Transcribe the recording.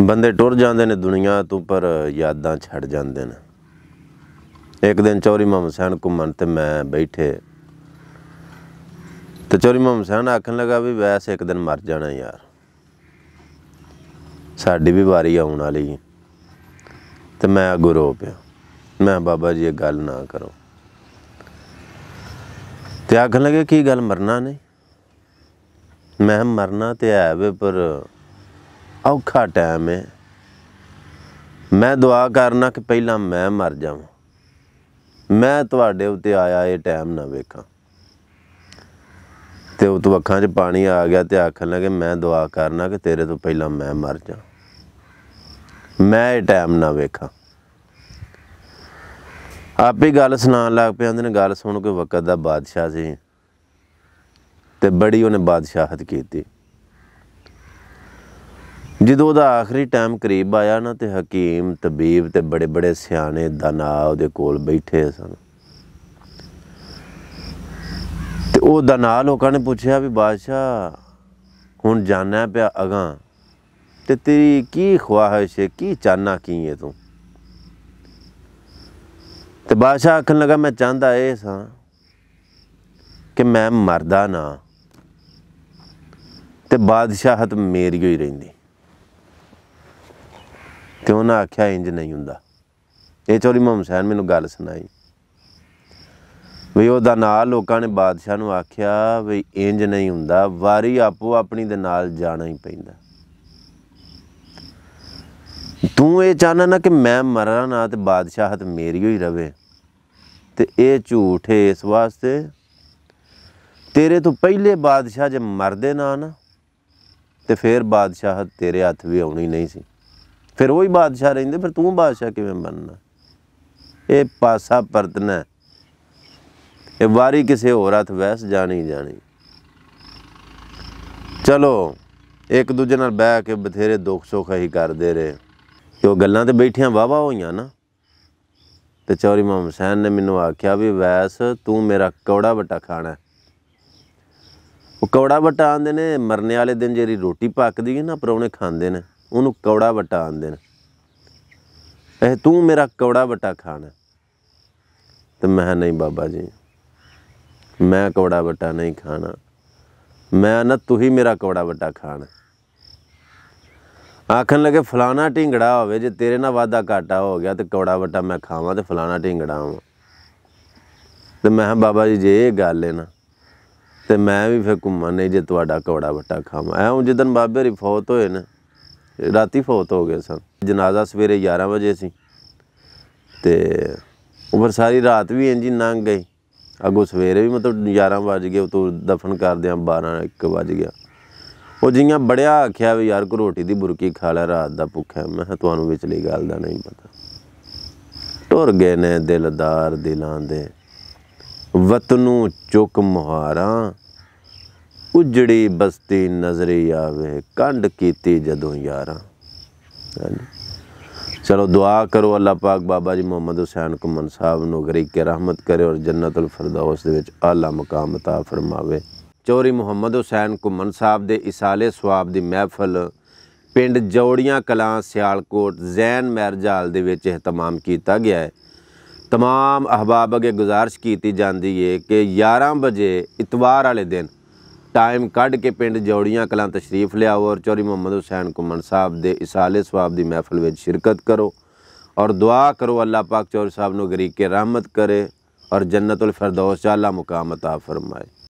ਬੰਦੇ ਟੁਰ ਜਾਂਦੇ ਨੇ ਦੁਨੀਆ ਤੋਂ ਪਰ ਯਾਦਾਂ ਛੱਡ ਜਾਂਦੇ ਨੇ ਇੱਕ ਦਿਨ ਚੌਰੀ ਮਾਮ ਕੋ ਘੁੰਮਣ ਤੇ ਮੈਂ ਬੈਠੇ ਤੇ ਚੌਰੀ ਮਮ ਹੁਸੈਨ ਆਖਣ ਲੱਗਾ ਵੀ ਵੈਸੇ ਇੱਕ ਦਿਨ ਮਰ ਜਾਣਾ ਯਾਰ ਸਾਡੀ ਵੀ ਵਾਰੀ ਆਉਣ ਵਾਲੀ ਤੇ ਮੈਂ ਗੁਰੂ ਪਿਆ ਮੈਂ ਬਾਬਾ ਜੀ ਇਹ ਗੱਲ ਨਾ ਕਰੋ ਤੇ ਆਖਣ ਲੱਗੇ ਕੀ ਗੱਲ ਮਰਨਾ ਨਹੀਂ ਮੈਂ ਮਰਨਾ ਤੇ ਹੈ ਵੇ ਪਰ ਔਖਾ ਟਾਈਮ ਹੈ ਮੈਂ ਦੁਆ ਕਰਨਾ ਕਿ ਪਹਿਲਾਂ ਮੈਂ ਮਰ ਜਾਵਾਂ ਮੈਂ ਤੁਹਾਡੇ ਉੱਤੇ ਆਇਆ ਇਹ ਟਾਈਮ ਨਾ ਵੇਖਾਂ ਤੇ ਉਹ ਤੋਂ ਅੱਖਾਂ 'ਚ ਪਾਣੀ ਆ ਗਿਆ ਤੇ ਆਖਣ ਲੱਗੇ ਮੈਂ ਦੁਆ ਕਰਨਾ ਕਿ ਤੇਰੇ ਤੋਂ ਪਹਿਲਾਂ ਮੈਂ ਮਰ ਜਾ ਮੈਂ ਇਹ ਟਾਈਮ ਨਾ ਵੇਖਾਂ ਆਪੇ ਗੱਲ ਸੁਣਾਉਣ ਲੱਗ ਪਏ ਉਹਨੇ ਗੱਲ ਸੁਣ ਕੇ ਵਕਤ ਦਾ ਬਾਦਸ਼ਾਹ ਸੀ ਤੇ ਬੜੀ ਉਹਨੇ ਬਾਦਸ਼ਾਹਤ ਕੀਤੀ ਜਦੋਂ ਉਹਦਾ ਆਖਰੀ ਟਾਈਮ ਕਰੀਬ ਆਇਆ ਨਾ ਤੇ ਹਕੀਮ ਤਬੀਬ ਤੇ ਬੜੇ ਬੜੇ ਸਿਆਣੇ ਦਨਾ ਉਹਦੇ ਕੋਲ ਬੈਠੇ ਸਨ ਤੇ ਉਹ ਦਨਾ ਲੋਕਾਂ ਨੇ ਪੁੱਛਿਆ ਵੀ ਬਾਦਸ਼ਾਹ ਹੁਣ ਜਾਣਾ ਪਿਆ ਅਗਾ ਤੇ ਤੇਰੀ ਕੀ ਖੁਆਇਸ਼ ਹੈ ਕੀ ਚਾਹਨਾ ਕੀ ਹੈ ਤੂੰ ਤੇ ਬਾਦਸ਼ਾਹ ਆਖਣ ਲਗਾ ਮੈਂ ਚਾਹੁੰਦਾ ਇਹ ਸਾਂ ਕਿ ਮੈਂ ਮਰਦਾ ਨਾ ਤੇ ਬਾਦਸ਼ਾਹਤ ਮੇਰੀ ਹੋਈ ਰਹਿੰਦੀ ਤੇ ਉਹਨਾਂ ਆਖਿਆ ਇੰਜ ਨਹੀਂ ਹੁੰਦਾ ਇਹ ਚੋਰੀ ਮਮ ਹੁਸੈਨ ਮੈਨੂੰ ਗੱਲ ਸੁਣਾਈ ਵੀ ਉਹਦਾ ਨਾਲ ਲੋਕਾਂ ਨੇ ਬਾਦਸ਼ਾਹ ਨੂੰ ਆਖਿਆ ਵੀ ਇੰਜ ਨਹੀਂ ਹੁੰਦਾ ਵਾਰੀ ਆਪੋ ਆਪਣੀ ਦੇ ਨਾਲ ਜਾਣਾ ਹੀ ਪੈਂਦਾ ਤੂੰ ਇਹ ਚਾਹਨਾ ਨਾ ਕਿ ਮੈਂ ਮਰਾਂ ਨਾ ਤੇ ਬਾਦਸ਼ਾਹਤ ਮੇਰੀ ਹੋਈ ਰਵੇ ਤੇ ਇਹ ਝੂਠ ਹੈ ਇਸ ਵਾਸਤੇ ਤੇਰੇ ਤੋਂ ਪਹਿਲੇ ਬਾਦਸ਼ਾਹ ਜੇ ਮਰਦੇ ਨਾ ਨਾ ਤੇ ਫੇਰ ਬਾਦਸ਼ਾਹਤ ਤੇਰੇ ਹੱਥ ਵੀ ਆਉਣੀ ਨਹੀਂ ਸੀ ਫਿਰ ਉਹ ਹੀ ਬਾਦਸ਼ਾਹ ਰਹਿੰਦੇ ਫਿਰ ਤੂੰ ਬਾਦਸ਼ਾਹ ਕਿਵੇਂ ਬਣਨਾ ਇਹ ਪਾਸਾ ਪਰਤਨਾ ਇਹ ਵਾਰੀ ਕਿਸੇ ਹੋਰ ਹੱਥ ਵੈਸ ਜਾਣੀ ਜਾਣੀ ਚਲੋ ਇੱਕ ਦੂਜੇ ਨਾਲ ਬਹਿ ਕੇ ਬਥੇਰੇ ਦੁੱਖ ਸੁੱਖ ਹੀ ਕਰਦੇ ਰਹੇ ਤੇ ਉਹ ਗੱਲਾਂ ਤੇ ਬੈਠੀਆਂ ਵਾਵਾ ਹੋਈਆਂ ਨਾ ਤੇ ਚੌਰੀ ਮਾਮ ਹਸੈਨ ਨੇ ਮੈਨੂੰ ਆਖਿਆ ਵੀ ਵੈਸ ਤੂੰ ਮੇਰਾ ਕੌੜਾ ਬਟਾ ਖਾਣਾ ਉਹ ਕੌੜਾ ਬਟਾ ਆਂਦੇ ਨੇ ਮਰਨੇ ਵਾਲੇ ਦਿਨ ਜਿਹੜੀ ਰੋਟੀ ਪੱਕਦੀ ਹੈ ਨਾ ਪਰੌਣੇ ਖਾਂਦੇ ਨੇ ਉਹਨੂੰ ਕੌੜਾ ਵਟਾ ਆਂਦੇ ਨੇ ਇਹ ਤੂੰ ਮੇਰਾ ਕੌੜਾ ਵਟਾ ਖਾਣਾ ਤੇ ਮੈਂ ਨਹੀਂ ਬਾਬਾ ਜੀ ਮੈਂ ਕੌੜਾ ਵਟਾ ਨਹੀਂ ਖਾਣਾ ਮੈਂ ਨਾ ਤੂੰ ਹੀ ਮੇਰਾ ਕੌੜਾ ਵਟਾ ਖਾਣਾ ਆਖਣ ਲੱਗੇ ਫਲਾਣਾ ਢਿੰਗੜਾ ਹੋਵੇ ਜੇ ਤੇਰੇ ਨਾਲ ਵਾਦਾ ਘਾਟਾ ਹੋ ਗਿਆ ਤੇ ਕੌੜਾ ਵਟਾ ਮੈਂ ਖਾਵਾਂ ਤੇ ਫਲਾਣਾ ਢਿੰਗੜਾ ਆਵਾਂ ਤੇ ਮੈਂ ਬਾਬਾ ਜੀ ਜੇ ਇਹ ਗੱਲ ਹੈ ਨਾ ਤੇ ਮੈਂ ਵੀ ਫੇ ਘੁੰਮਣ ਨਹੀਂ ਜੇ ਤੁਹਾਡਾ ਕੌੜਾ ਵਟਾ ਖਾਵਾਂ ਐਉਂ ਜਦਨ ਬਾਬੇ ਰੀ ਫੌਤ ਹੋਏ ਨਾ ਰਾਤੀ ਫੋਤ ਹੋ ਗਏ ਸਨ ਜਨਾਜ਼ਾ ਸਵੇਰੇ 11 ਵਜੇ ਸੀ ਤੇ ਉਮਰ ਸਾਰੀ ਰਾਤ ਵੀ ਇੰਜ ਹੀ ਲੰਘ ਗਈ ਅਗੋ ਸਵੇਰੇ ਵੀ ਮਤਲਬ 11 ਵਜ ਗਏ ਉਤੋਂ ਦਫਨ ਆ 12 1 ਵਜ ਗਿਆ ਉਹ ਜੀਆਂ ਬੜਿਆ ਆਖਿਆ ਵੀ ਯਾਰ ਕੋ ਰੋਟੀ ਦੀ ਬੁਰਕੀ ਖਾ ਲੈ ਰਾਤ ਦਾ ਭੁੱਖਾ ਮੈਂ ਤੁਹਾਨੂੰ ਵਿਚਲੀ ਗੱਲ ਦਾ ਨਹੀਂ ਪਤਾ ਟੁਰ ਗਏ ਨੇ ਦਿਲਦਾਰ ਦਿਲਾਂ ਦੇ ਵਤਨੂ ਚੁੱਕ ਮੁਹਾਰਾਂ ਉਜੜੀ ਬਸਤੀ ਨਜ਼ਰੇ ਆਵੇ ਕੰਡ ਕੀਤੀ ਜਦੋਂ ਯਾਰਾਂ ਚਲੋ ਦੁਆ ਕਰੋ ਅੱਲਾ ਪਾਕ ਬਾਬਾ ਜੀ ਮੁਹੰਮਦ ਹੁਸੈਨ ਕੁਮਨ ਸਾਹਿਬ ਨੂੰ ਗਰੀਕ ਕੇ ਰਹਿਮਤ ਕਰੇ ਔਰ ਜੰਨਤੁਲ ਫਰਦੌਸ ਦੇ ਵਿੱਚ ਆਲਾ ਮਕਾਮ عطا ਫਰਮਾਵੇ ਚੋਰੀ ਮੁਹੰਮਦ ਹੁਸੈਨ ਕੁਮਨ ਸਾਹਿਬ ਦੇ ਇਸਾਲੇ ਸਵਾਬ ਦੀ ਮਹਿਫਲ ਪਿੰਡ ਜੋੜੀਆਂ ਕਲਾਂ ਸਿਆਲਕੋਟ ਜ਼ੈਨ ਮਹਿਰਜਾਲ ਦੇ ਵਿੱਚ ਇਹਤਮਾਮ ਕੀਤਾ ਗਿਆ ਹੈ तमाम ਅਹਬਾਬ ਅਗੇ ਗੁਜ਼ਾਰਿਸ਼ ਕੀਤੀ ਜਾਂਦੀ ਹੈ ਕਿ 11 ਵਜੇ ਇਤਵਾਰ ਵਾਲੇ ਦਿਨ टाइम क्ड के पिंड जौड़िया कल तशरीफ लियाओ और चौरी मुहम्मद हुसैन घुमन साहब के इसाले सुब की महफल में शिरकत करो और दुआ करो अल्लाह पाक चौरी साहब न गरीके रहमत करे और जन्नत उल फरदौस चाला मुकाम अता फरमाए